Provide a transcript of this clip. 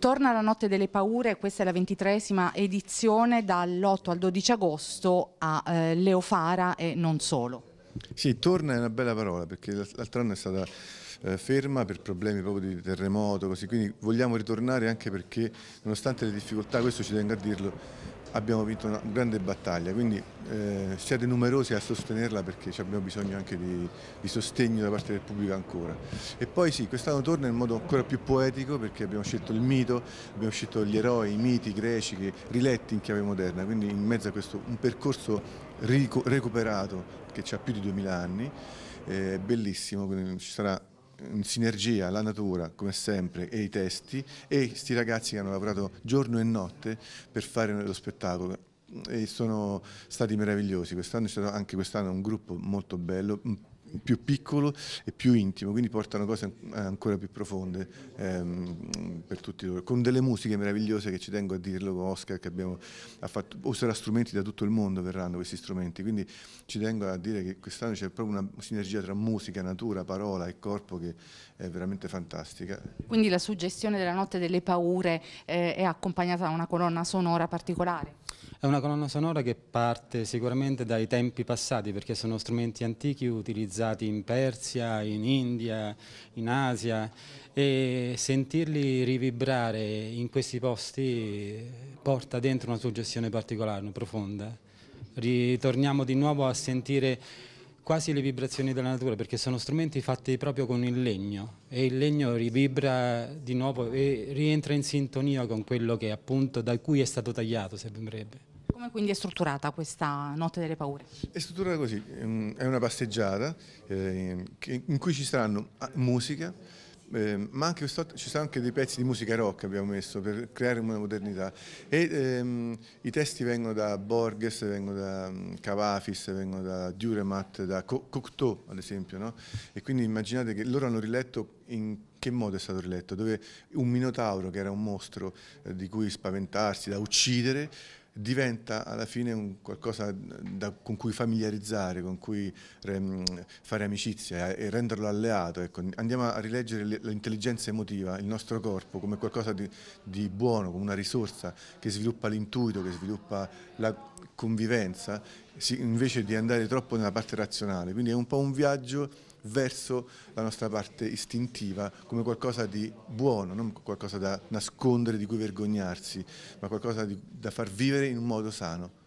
Torna la notte delle paure, questa è la ventitresima edizione dall'8 al 12 agosto a eh, Leofara e non solo. Sì, torna è una bella parola perché l'altro anno è stata eh, ferma per problemi proprio di terremoto, così, quindi vogliamo ritornare anche perché nonostante le difficoltà, questo ci tengo a dirlo, abbiamo vinto una grande battaglia, quindi eh, siete numerosi a sostenerla perché abbiamo bisogno anche di, di, sostegno da parte del pubblico ancora. E poi sì, quest'anno torna in modo ancora più poetico perché abbiamo scelto il mito, abbiamo scelto gli eroi, i miti greci che, riletti in chiave moderna, quindi in mezzo a questo un percorso recuperato che ha più di 2000 anni, eh, è eh, bellissimo, quindi ci sarà in sinergia la natura, come sempre, e i testi e questi ragazzi che hanno lavorato giorno e notte per fare lo spettacolo e sono stati meravigliosi. Quest'anno è stato anche quest'anno un gruppo molto bello, più piccolo e più intimo, quindi portano cose ancora più profonde ehm, per tutti loro, con delle musiche meravigliose che ci tengo a dirlo con Oscar che abbiamo, ha fatto, userà strumenti da tutto il mondo, verranno questi strumenti, quindi ci tengo a dire che quest'anno c'è proprio una sinergia tra musica, natura, parola e corpo che è veramente fantastica. Quindi la suggestione della notte delle paure eh, è accompagnata da una colonna sonora particolare? È una colonna sonora che parte sicuramente dai tempi passati perché sono strumenti antichi utilizzati in Persia, in India, in Asia e sentirli rivibrare in questi posti porta dentro una suggestione particolare, profonda. Ritorniamo di nuovo a sentire quasi le vibrazioni della natura perché sono strumenti fatti proprio con il legno e il legno rivibra di nuovo e rientra in sintonia con quello che appunto da cui è stato tagliato sembrerebbe. Come quindi è strutturata questa Notte delle Paure? È strutturata così, ehm, è una passeggiata eh, in cui ci saranno ah, musica, eh, ma anche ci sono anche dei pezzi di musica rock abbiamo messo per creare una modernità e ehm, i testi vengono da Borges, vengono da um, Cavafis, vengono da Duremat, da Co Cocteau ad esempio no? e quindi immaginate che loro hanno riletto in che modo è stato riletto, dove un minotauro che era un mostro eh, di cui spaventarsi, da uccidere, diventa alla fine qualcosa da, con cui familiarizzare, con cui rem, fare amicizia e renderlo alleato. Ecco, andiamo a rileggere l'intelligenza emotiva, il nostro corpo, come qualcosa di, di buono, come una risorsa che sviluppa l'intuito, che sviluppa la convivenza, invece di andare troppo nella parte razionale. Quindi è un po' un viaggio verso la nostra parte istintiva come qualcosa di buono, non qualcosa da nascondere, di cui vergognarsi, ma qualcosa di, da far vivere in un modo sano.